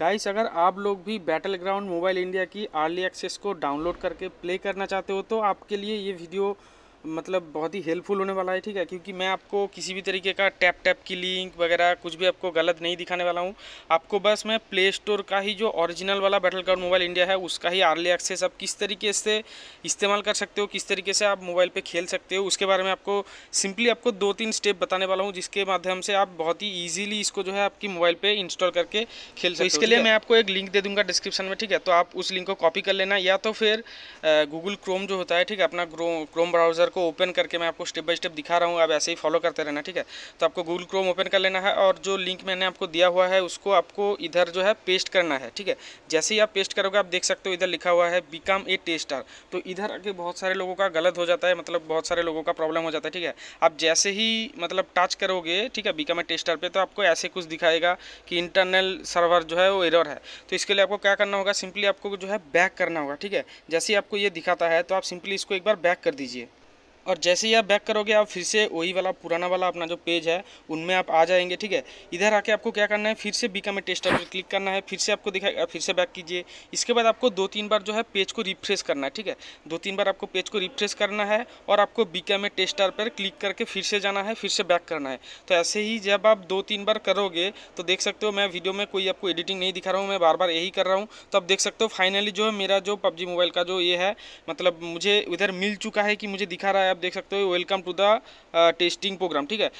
guys अगर आप लोग भी बैटल ग्राउंड मोबाइल इंडिया की आर्ली एक्सेस को डाउनलोड करके प्ले करना चाहते हो तो आपके लिए ये वीडियो मतलब बहुत ही हेल्पफुल होने वाला है ठीक है क्योंकि मैं आपको किसी भी तरीके का टैप टैप की लिंक वगैरह कुछ भी आपको गलत नहीं दिखाने वाला हूँ आपको बस मैं प्ले स्टोर का ही जो ओरिजिनल वाला बैटल कार्ड मोबाइल इंडिया है उसका ही आर्ली एक्सेस आप किस तरीके से इस्तेमाल कर सकते हो किस तरीके से आप मोबाइल पर खेल सकते हो उसके बारे में आपको सिंपली आपको दो तीन स्टेप बताने वाला हूँ जिसके माध्यम से आप बहुत ही ईजिली इसको जो है आपकी मोबाइल पर इंस्टॉल करके खेल सकते हो इसके लिए मैं आपको एक लिंक दे दूँगा डिस्क्रिप्शन में ठीक है तो आप उस लिंक को कॉपी कर लेना या तो फिर गूगल क्रोम जो होता है ठीक है अपना क्रोम ब्राउज़र को ओपन करके मैं आपको स्टेप बाय स्टेप दिखा रहा हूँ आप ऐसे ही फॉलो करते रहना ठीक है तो आपको गूगल क्रोम ओपन कर लेना है और जो लिंक मैंने आपको दिया हुआ है उसको आपको इधर जो है पेस्ट करना है ठीक है जैसे ही आप पेस्ट करोगे आप देख सकते हो इधर लिखा हुआ है बिकम ए टेस्टर तो इधर आके बहुत सारे लोगों का गलत हो जाता है मतलब बहुत सारे लोगों का प्रॉब्लम हो जाता है ठीक है आप जैसे ही मतलब टच करोगे ठीक है बिकम ए टेस्टर पर तो आपको ऐसे कुछ दिखाएगा कि इंटरनल सर्वर जो है वो एरर है तो इसके लिए आपको क्या करना होगा सिंपली आपको जो है बैक करना होगा ठीक है जैसे ही आपको ये दिखाता है तो आप सिंपली इसको एक बार बैक कर दीजिए और जैसे ही आप बैक करोगे आप फिर से वही वाला पुराना वाला अपना जो पेज है उनमें आप आ जाएंगे ठीक है इधर आके आपको क्या करना है फिर से में टेस्ट पर क्लिक करना है फिर से आपको दिखाएगा फिर से बैक कीजिए इसके बाद आपको दो तीन बार जो है पेज को रिफ्रेश करना है ठीक है दो तीन बार आपको पेज को रिफ्रेश करना है और आपको में टेस्ट पर क्लिक करके फिर से जाना है फिर से बैक करना है तो ऐसे ही जब आप दो तीन बार करोगे तो देख सकते हो मैं वीडियो में कोई आपको एडिटिंग नहीं दिखा रहा हूँ मैं बार बार यही कर रहा हूँ तो आप देख सकते हो फाइनली जो है मेरा जो पबजी मोबाइल का जो ये है मतलब मुझे इधर मिल चुका है कि मुझे दिखा रहा है आप देख सकते हो welcome to the testing program ठीक है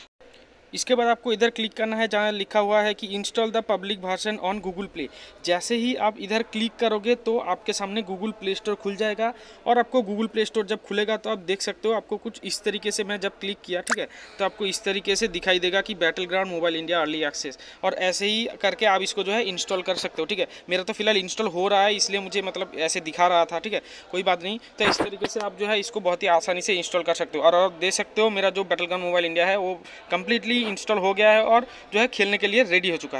इसके बाद आपको इधर क्लिक करना है जहाँ लिखा हुआ है कि इंस्टॉल द पब्लिक भाषण ऑन गूगल प्ले जैसे ही आप इधर क्लिक करोगे तो आपके सामने गूगल प्ले स्टोर खुल जाएगा और आपको गूगल प्ले स्टोर जब खुलेगा तो आप देख सकते हो आपको कुछ इस तरीके से मैं जब क्लिक किया ठीक है तो आपको इस तरीके से दिखाई देगा कि Battleground Mobile India early access और ऐसे ही करके आप इसको जो है इंस्टॉल कर सकते हो ठीक है मेरा तो फिलहाल इंस्टॉल हो रहा है इसलिए मुझे मतलब ऐसे दिखा रहा था ठीक है कोई बात नहीं तो इस तरीके से आप जो है इसको बहुत ही आसानी से इंस्टॉल कर सकते हो और देख सकते हो मेरा जो बैटल ग्राउंड मोबाइल इंडिया है वो कम्प्लीटली ऑलरेडी इंस्टॉल हो गया है और जो है खेलने के लिए रेडी हो चुका है